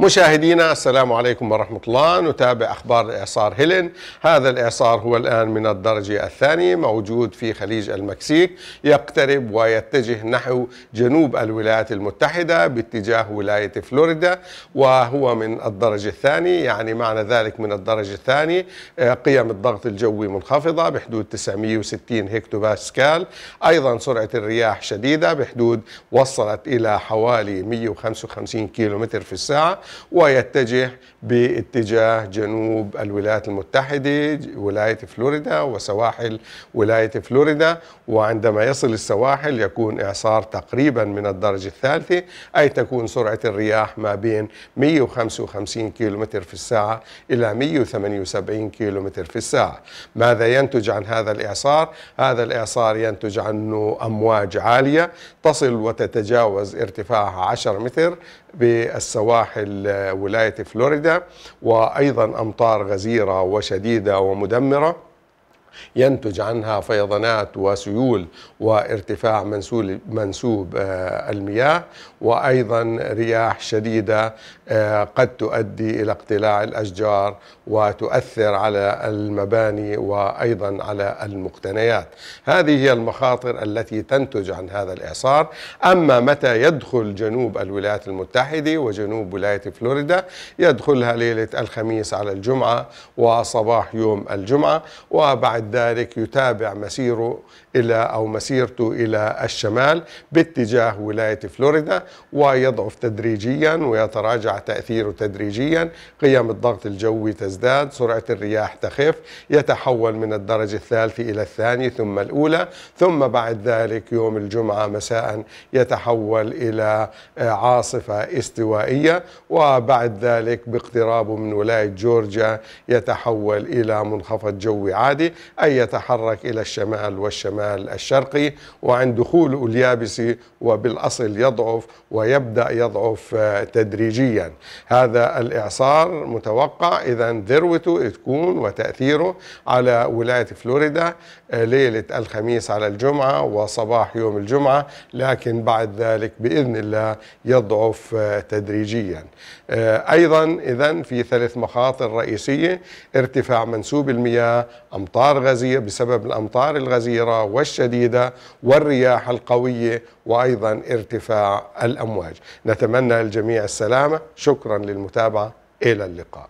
مشاهدينا السلام عليكم ورحمة الله نتابع أخبار الإعصار هيلين هذا الإعصار هو الآن من الدرجة الثانية موجود في خليج المكسيك يقترب ويتجه نحو جنوب الولايات المتحدة باتجاه ولاية فلوريدا وهو من الدرجة الثانية يعني معنى ذلك من الدرجة الثانية آه، قيم الضغط الجوي منخفضة بحدود 960 هكتو باسكال أيضا سرعة الرياح شديدة بحدود وصلت إلى حوالي 155 كيلومتر في الساعة ويتجه باتجاه جنوب الولايات المتحدة ولاية فلوريدا وسواحل ولاية فلوريدا وعندما يصل السواحل يكون إعصار تقريبا من الدرجة الثالثة أي تكون سرعة الرياح ما بين 155 كيلومتر في الساعة إلى 178 كيلومتر في الساعة ماذا ينتج عن هذا الإعصار؟ هذا الإعصار ينتج عنه أمواج عالية تصل وتتجاوز ارتفاعها 10 متر بالسواحل ولايه فلوريدا وايضا امطار غزيره وشديده ومدمره ينتج عنها فيضانات وسيول وارتفاع منسوب آه، المياه وأيضا رياح شديدة آه، قد تؤدي إلى اقتلاع الأشجار وتؤثر على المباني وأيضا على المقتنيات هذه هي المخاطر التي تنتج عن هذا الإعصار أما متى يدخل جنوب الولايات المتحدة وجنوب ولاية فلوريدا يدخلها ليلة الخميس على الجمعة وصباح يوم الجمعة وبعد ذلك يتابع مسيره إلى أو مسيرته إلى الشمال باتجاه ولاية فلوريدا ويضعف تدريجيا ويتراجع تأثيره تدريجيا قيم الضغط الجوي تزداد سرعة الرياح تخف يتحول من الدرجة الثالثة إلى الثانية ثم الأولى ثم بعد ذلك يوم الجمعة مساء يتحول إلى آه، عاصفة استوائية وبعد ذلك باقترابه من ولاية جورجيا يتحول إلى منخفض جوي عادي أن يتحرك إلى الشمال والشمال الشرقي وعند دخول اليابس وبالأصل يضعف ويبدأ يضعف آه، تدريجيا هذا الإعصار متوقع إذا ذروته تكون وتأثيره على ولاية فلوريدا آه، ليلة الخميس على الجمعة وصباح يوم الجمعة لكن بعد ذلك بإذن الله يضعف آه، تدريجيا أيضا إذا في ثلاث مخاطر رئيسية ارتفاع منسوب المياه أمطار أمطار بسبب الأمطار الغزيرة والشديدة والرياح القوية وأيضا ارتفاع الأمواج نتمنى الجميع السلامة شكرا للمتابعة إلى اللقاء